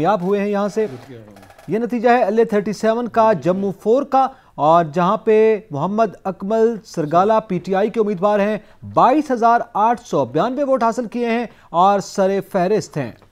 कामयाब हुए हैं यहाँ से ये नतीजा है एल थर्टी सेवन का जम्मू फोर का और जहाँ पे मोहम्मद अकमल सरगाला पीटीआई के उम्मीदवार हैं बाईस हजार आठ सौ बयानवे वोट हासिल किए हैं और सरे फहरिस्त हैं